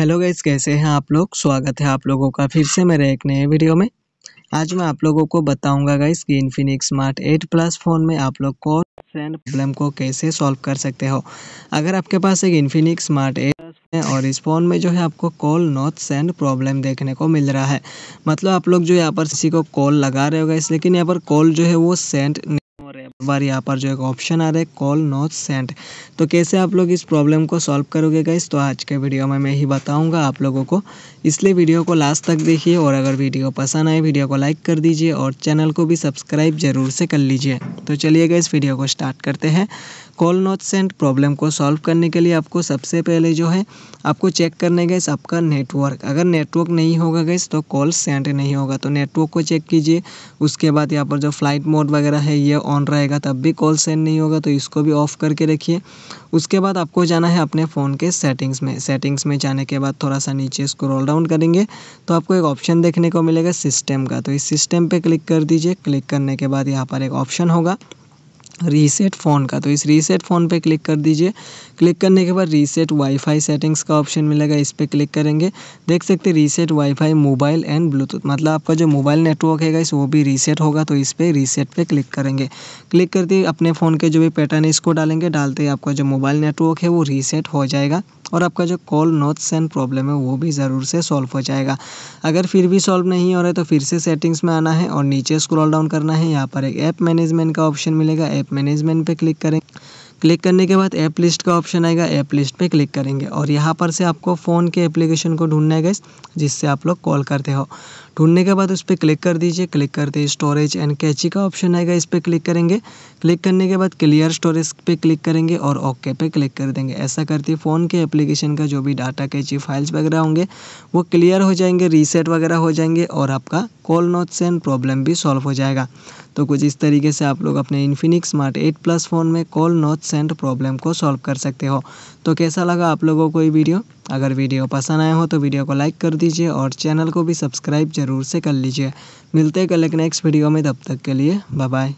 hello guys कैसे हैं आप लोग स्वागत है आप लोगों का फिर से मेरे एक नए वीडियो में आज मैं आप लोगों को बताऊंगा गाइज कि इन्फिनिक्स स्मार्ट 8 प्लस फ़ोन में आप लोग कॉल सेंड प्रॉब्लम को कैसे सॉल्व कर सकते हो अगर आपके पास एक इन्फिनिक्स स्मार्ट 8 है और इस फ़ोन में जो है आपको कॉल नॉट सेंड प्रॉब्लम देखने को मिल रहा है मतलब आप लोग जो यहाँ पर किसी को कॉल लगा रहे हो गाइस लेकिन यहाँ पर कॉल जो है वो सेंड बार यहाँ पर जो एक ऑप्शन आ रहा है कॉल नॉट सेंट तो कैसे आप लोग इस प्रॉब्लम को सॉल्व करोगे गाइस तो आज के वीडियो में मैं ही बताऊँगा आप लोगों को इसलिए वीडियो को लास्ट तक देखिए और अगर वीडियो पसंद आए वीडियो को लाइक कर दीजिए और चैनल को भी सब्सक्राइब जरूर से कर लीजिए तो चलिएगा इस वीडियो को स्टार्ट करते हैं कॉल कॉलनोसेंट प्रॉब्लम को सॉल्व करने के लिए आपको सबसे पहले जो है आपको चेक करने गए आपका नेटवर्क अगर नेटवर्क नहीं होगा गैस तो कॉल सेंड नहीं होगा तो नेटवर्क को चेक कीजिए उसके बाद यहाँ पर जो फ्लाइट मोड वगैरह है ये ऑन रहेगा तब भी कॉल सेंड नहीं होगा तो इसको भी ऑफ करके रखिए उसके बाद आपको जाना है अपने फ़ोन के सेटिंग्स में सेटिंग्स में जाने के बाद थोड़ा सा नीचे इसको रोल डाउन करेंगे तो आपको एक ऑप्शन देखने को मिलेगा सिस्टम का तो इस सिस्टम पर क्लिक कर दीजिए क्लिक करने के बाद यहाँ पर एक ऑप्शन होगा रीसेट फ़ोन का तो इस रीसेट फ़ोन पे क्लिक कर दीजिए क्लिक करने के बाद रीसेट वाईफाई सेटिंग्स का ऑप्शन मिलेगा इस पर क्लिक करेंगे देख सकते हैं reset wifi mobile and Bluetooth मतलब आपका जो मोबाइल नेटवर्क है इस वो भी रीसेट होगा तो इस पर रीसेट पे क्लिक करेंगे क्लिक करते ही अपने फ़ोन के जो भी पैटर्न है इसको डालेंगे डालते ही आपका जो मोबाइल नेटवर्क है वो रीसेट हो जाएगा और आपका जो कॉल नोट्स एंड प्रॉब्लम है वो भी ज़रूर से सॉल्व हो जाएगा अगर फिर भी सॉल्व नहीं हो रहा है तो फिर से सेटिंग्स में आना है और नीचे स्क्रॉल डाउन करना है यहाँ पर एक ऐप मैनेजमेंट का ऑप्शन मिलेगा ऐप मैनेजमेंट पर क्लिक करें क्लिक करने के बाद ऐप लिस्ट का ऑप्शन आएगा ऐप लिस्ट पे क्लिक करेंगे और यहाँ पर से आपको फ़ोन के एप्लीकेशन को ढूंढना है गैस जिससे आप लोग कॉल करते हो ढूंढने के बाद उस पर क्लिक कर दीजिए क्लिक करते ही स्टोरेज एंड कैची का ऑप्शन आएगा इस पर क्लिक करेंगे क्लिक करने के बाद क्लियर स्टोरेज पे क्लिक करेंगे और ओके पे क्लिक कर देंगे ऐसा करते फ़ोन के एप्लीकेशन का जो भी डाटा कैची फाइल्स वगैरह होंगे वो क्लियर हो जाएंगे रीसेट वगैरह हो जाएंगे और आपका कॉल नोट्स एंड प्रॉब्लम भी सॉल्व हो जाएगा तो कुछ इस तरीके से आप लोग अपने Infinix smart eight plus phone में कॉल नोच सेंड प्रॉब्लम को सॉल्व कर सकते हो तो कैसा लगा आप लोगों को ये वीडियो अगर वीडियो पसंद आया हो तो वीडियो को लाइक कर दीजिए और चैनल को भी सब्सक्राइब जरूर से कर लीजिए मिलते हैं कल एक नेक्स्ट वीडियो में तब तक के लिए बाय